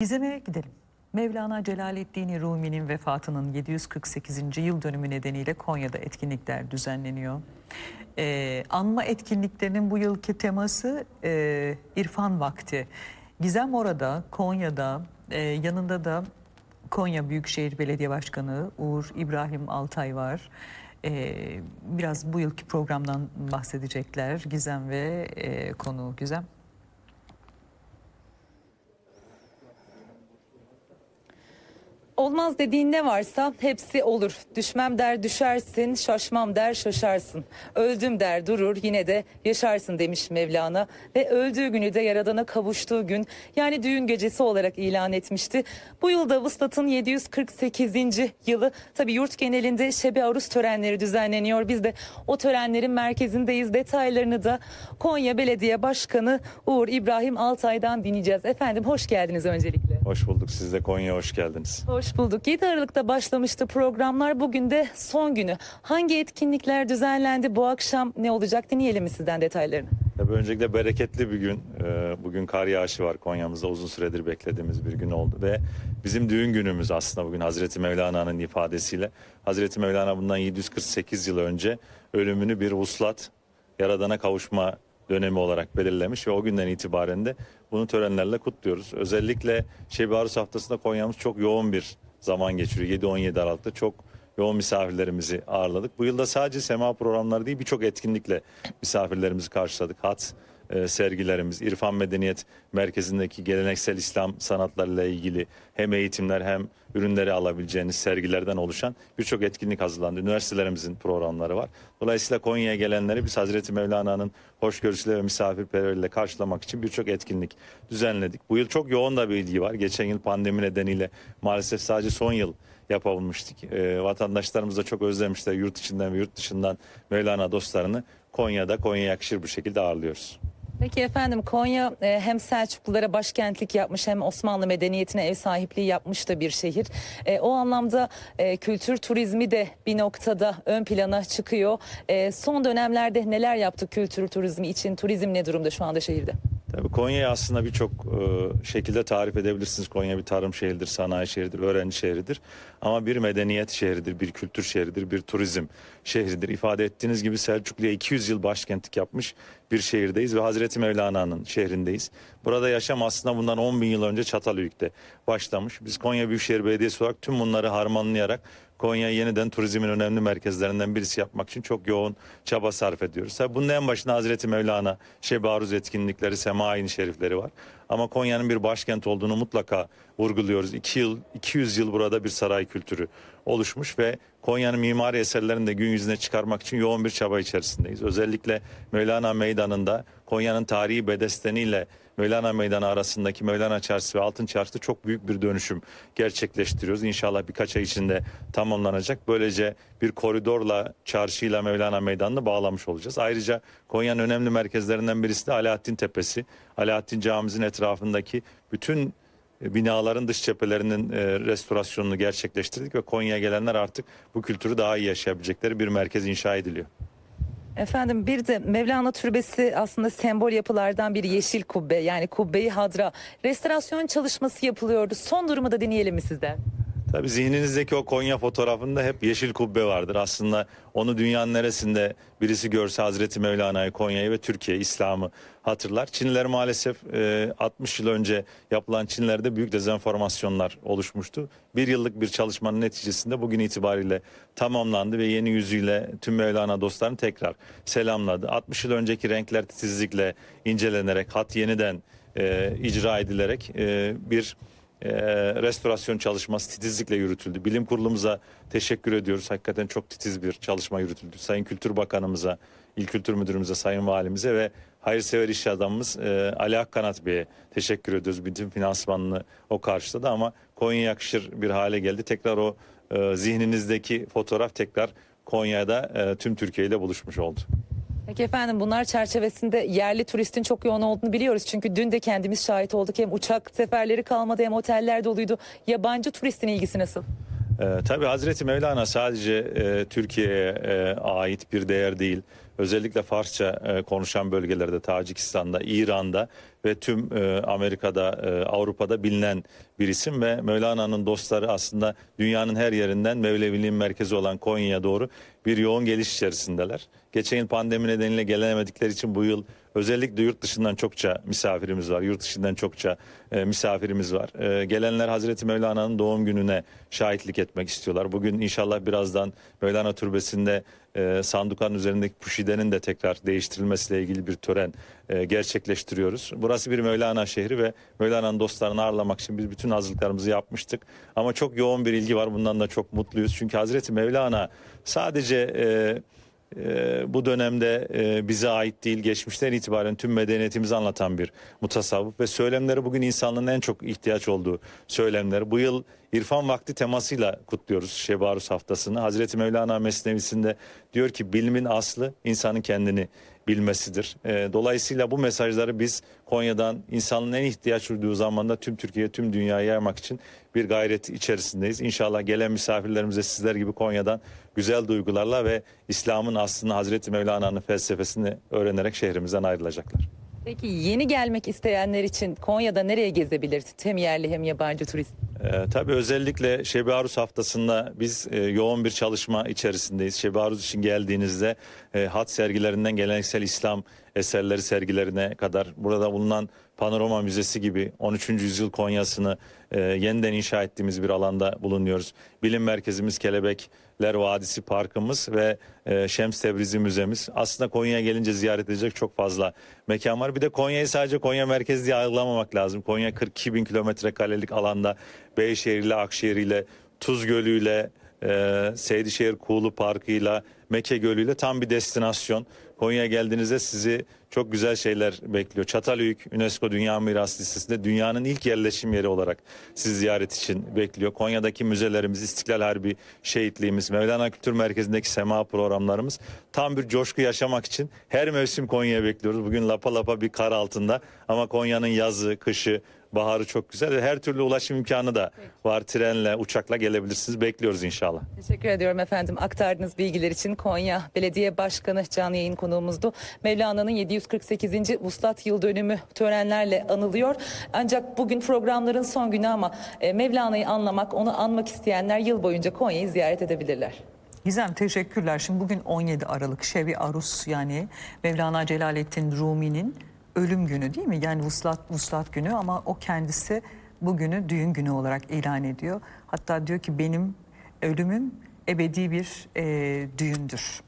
Gizem'e gidelim. Mevlana Celaleddin Rumi'nin vefatının 748. yıl dönümü nedeniyle Konya'da etkinlikler düzenleniyor. Ee, anma etkinliklerinin bu yılki teması e, İrfan Vakti. Gizem orada, Konya'da, e, yanında da Konya Büyükşehir Belediye Başkanı Uğur İbrahim Altay var. Ee, biraz bu yılki programdan bahsedecekler Gizem ve e, konu Gizem. Olmaz dediğin ne varsa hepsi olur. Düşmem der düşersin, şaşmam der şaşarsın. Öldüm der durur yine de yaşarsın demiş Mevlana. Ve öldüğü günü de yaradana kavuştuğu gün yani düğün gecesi olarak ilan etmişti. Bu yılda Vuslat'ın 748. yılı tabi yurt genelinde Şebi Arus törenleri düzenleniyor. Biz de o törenlerin merkezindeyiz. Detaylarını da Konya Belediye Başkanı Uğur İbrahim Altay'dan dinleyeceğiz. Efendim hoş geldiniz öncelikle. Hoş bulduk. Siz de Konya'ya hoş geldiniz. Hoş bulduk. 7 Aralık'ta başlamıştı programlar. Bugün de son günü. Hangi etkinlikler düzenlendi? Bu akşam ne olacak? Dinleyelim mi sizden detaylarını? Tabii öncelikle bereketli bir gün. Ee, bugün kar yağışı var Konya'mızda. Uzun süredir beklediğimiz bir gün oldu. Ve bizim düğün günümüz aslında bugün Hazreti Mevlana'nın ifadesiyle. Hazreti Mevlana bundan 748 yıl önce ölümünü bir vuslat, yaradana kavuşma dönemi olarak belirlemiş ve o günden itibaren de bunu törenlerle kutluyoruz. Özellikle Şebi Arus haftasında Konya'mız çok yoğun bir zaman geçiriyor. 7-17 Aralık'ta çok yoğun misafirlerimizi ağırladık. Bu yılda sadece sema programları değil birçok etkinlikle misafirlerimizi karşıladık. Hat e, sergilerimiz, İrfan Medeniyet Merkezi'ndeki geleneksel İslam sanatlarıyla ilgili hem eğitimler hem ürünleri alabileceğiniz sergilerden oluşan birçok etkinlik hazırlandı. Üniversitelerimizin programları var. Dolayısıyla Konya'ya gelenleri biz Hazreti Mevlana'nın hoşgörüsüyle ve misafirperverliğiyle karşılamak için birçok etkinlik düzenledik. Bu yıl çok yoğun da bir ilgi var. Geçen yıl pandemi nedeniyle maalesef sadece son yıl yapabilmiştik. E, vatandaşlarımız da çok özlemişler yurt içinden ve yurt dışından Mevlana dostlarını Konya'da Konya'ya yakışır bir şekilde ağırlıyoruz. Peki efendim Konya e, hem Selçuklulara başkentlik yapmış hem Osmanlı medeniyetine ev sahipliği yapmış da bir şehir. E, o anlamda e, kültür turizmi de bir noktada ön plana çıkıyor. son dönemlerde neler yaptı kültür turizmi için? Turizm ne durumda şu anda şehirde? Tabii Konya'yı aslında birçok e, şekilde tarif edebilirsiniz. Konya bir tarım şehridir, sanayi şehridir, öğrenci şehridir. Ama bir medeniyet şehridir, bir kültür şehridir, bir turizm şehridir. İfade ettiğiniz gibi Selçuklu'ya 200 yıl başkentlik yapmış bir şehirdeyiz ve Hazreti Mevlana'nın şehrindeyiz. Burada yaşam aslında bundan 10 bin yıl önce Çatalhöyük'te başlamış. Biz Konya Büyükşehir Belediyesi olarak tüm bunları harmanlayarak Konya'yı yeniden turizmin önemli merkezlerinden birisi yapmak için çok yoğun çaba sarf ediyoruz. Tabii bunun en başında Hazreti Mevlana, Şebaruz etkinlikleri, Semain şerifleri var. Ama Konya'nın bir başkent olduğunu mutlaka vurguluyoruz. 2 yıl 200 yıl burada bir saray kültürü oluşmuş ve Konya'nın mimari eserlerini de gün yüzüne çıkarmak için yoğun bir çaba içerisindeyiz. Özellikle Mevlana Meydanı'nda Konya'nın tarihi bedesteniyle Mevlana Meydanı arasındaki Mevlana Çarşısı ve Altın Çarşısı çok büyük bir dönüşüm gerçekleştiriyoruz. İnşallah birkaç ay içinde tamamlanacak. Böylece bir koridorla çarşıyla Mevlana Meydanı'nı bağlamış olacağız. Ayrıca Konya'nın önemli merkezlerinden birisi de Alaaddin Tepesi. Alaaddin Camimizin etrafındaki bütün e, binaların dış cephelerinin e, restorasyonunu gerçekleştirdik ve Konya'ya gelenler artık bu kültürü daha iyi yaşayabilecekleri bir merkez inşa ediliyor. Efendim bir de Mevlana Türbesi aslında sembol yapılardan bir yeşil kubbe yani kubbeyi hadra restorasyon çalışması yapılıyordu. Son durumu da dinleyelim mi sizden? Tabii zihninizdeki o Konya fotoğrafında hep yeşil kubbe vardır. Aslında onu dünyanın neresinde birisi görse Hazreti Mevlana'yı, Konya'yı ve Türkiye, İslam'ı hatırlar. Çinliler maalesef 60 e, yıl önce yapılan Çinlerde büyük dezenformasyonlar oluşmuştu. Bir yıllık bir çalışmanın neticesinde bugün itibariyle tamamlandı ve yeni yüzüyle tüm Mevlana dostlarını tekrar selamladı. 60 yıl önceki renkler titizlikle incelenerek, hat yeniden e, icra edilerek e, bir e, restorasyon çalışması titizlikle yürütüldü. Bilim kurulumuza teşekkür ediyoruz. Hakikaten çok titiz bir çalışma yürütüldü. Sayın Kültür Bakanımıza, İl Kültür Müdürümüze, Sayın Valimize ve hayırsever iş adamımız e, Ali Akkanat Bey'e teşekkür ediyoruz. Bütün finansmanını o karşıladı ama Konya yakışır bir hale geldi. Tekrar o e, zihninizdeki fotoğraf tekrar Konya'da e, tüm Türkiye ile buluşmuş oldu. Peki efendim bunlar çerçevesinde yerli turistin çok yoğun olduğunu biliyoruz. Çünkü dün de kendimiz şahit olduk. Hem uçak seferleri kalmadı hem oteller doluydu. Yabancı turistin ilgisi nasıl? E, tabii Hazreti Mevlana sadece e, Türkiye'ye e, ait bir değer değil. Özellikle Farsça e, konuşan bölgelerde, Tacikistan'da, İran'da ve tüm e, Amerika'da, e, Avrupa'da bilinen bir isim ve Mevlana'nın dostları aslında dünyanın her yerinden Mevleviliğin merkezi olan Konya'ya doğru bir yoğun geliş içerisindeler. Geçen yıl pandemi nedeniyle gelemedikleri için bu yıl özellikle yurt dışından çokça misafirimiz var. Yurt dışından çokça e, misafirimiz var. E, gelenler Hazreti Mevlana'nın doğum gününe şahitlik etmek istiyorlar. Bugün inşallah birazdan Mevlana Türbesi'nde e, sandukanın üzerindeki puşidenin de tekrar değiştirilmesiyle ilgili bir tören e, gerçekleştiriyoruz. Burası bir Mevlana şehri ve Mevlana'nın dostlarını ağırlamak için biz bütün hazırlıklarımızı yapmıştık. Ama çok yoğun bir ilgi var. Bundan da çok mutluyuz. Çünkü Hazreti Mevlana sadece e, e, bu dönemde e, bize ait değil geçmişten itibaren tüm medeniyetimizi anlatan bir mutasavvıf ve söylemleri bugün insanlığın en çok ihtiyaç olduğu söylemler. Bu yıl İrfan Vakti temasıyla kutluyoruz Şebarus haftasını. Hazreti Mevlana Mesnevisi'nde diyor ki bilimin aslı insanın kendini bilmesidir. E, dolayısıyla bu mesajları biz Konya'dan insanın en ihtiyaç duyduğu zamanda tüm Türkiye'ye, tüm dünyaya yaymak için bir gayret içerisindeyiz. İnşallah gelen misafirlerimize sizler gibi Konya'dan güzel duygularla ve İslam'ın aslında Hazreti Mevlana'nın felsefesini öğrenerek şehrimizden ayrılacaklar. Peki yeni gelmek isteyenler için Konya'da nereye gezebilir? Hem yerli hem yabancı turist. Ee, tabii özellikle Şebi Aruz haftasında biz e, yoğun bir çalışma içerisindeyiz. Şebi Aruz için geldiğinizde e, hat sergilerinden geleneksel İslam eserleri sergilerine kadar burada bulunan Panorama Müzesi gibi 13. yüzyıl Konya'sını e, yeniden inşa ettiğimiz bir alanda bulunuyoruz. Bilim merkezimiz Kelebekler Vadisi Parkımız ve e, Şems Tebrizi Müzemiz. Aslında Konya'ya gelince ziyaret edecek çok fazla mekan var. Bir de Konya'yı sadece Konya merkezi diye ayrılamamak lazım. Konya 42 bin kilometre karelik alanda Beyşehir ile Akşehir ile Tuz Gölü ile e, Seydişehir Kuğulu Parkı ile Meke Gölü ile tam bir destinasyon. Konya geldiğinizde sizi çok güzel şeyler bekliyor. Çatalhöyük UNESCO Dünya Miras Listesi'nde dünyanın ilk yerleşim yeri olarak sizi ziyaret için bekliyor. Konya'daki müzelerimiz, İstiklal Harbi şehitliğimiz, Mevlana Kültür Merkezi'ndeki sema programlarımız tam bir coşku yaşamak için her mevsim Konya'ya bekliyoruz. Bugün lapa lapa bir kar altında ama Konya'nın yazı, kışı, Baharı çok güzel ve her türlü ulaşım imkanı da var. Trenle, uçakla gelebilirsiniz. Bekliyoruz inşallah. Teşekkür ediyorum efendim. Aktardığınız bilgiler için Konya Belediye Başkanı Can Yayın konuğumuzdu. Mevlana'nın 748. Vuslat Yıl Dönümü törenlerle anılıyor. Ancak bugün programların son günü ama e, Mevlana'yı anlamak, onu anmak isteyenler yıl boyunca Konya'yı ziyaret edebilirler. Gizem teşekkürler. Şimdi bugün 17 Aralık Şevi Arus yani Mevlana Celaleddin Rumi'nin ölüm günü değil mi? Yani vuslat, vuslat günü ama o kendisi bugünü düğün günü olarak ilan ediyor. Hatta diyor ki benim ölümüm ebedi bir e, düğündür.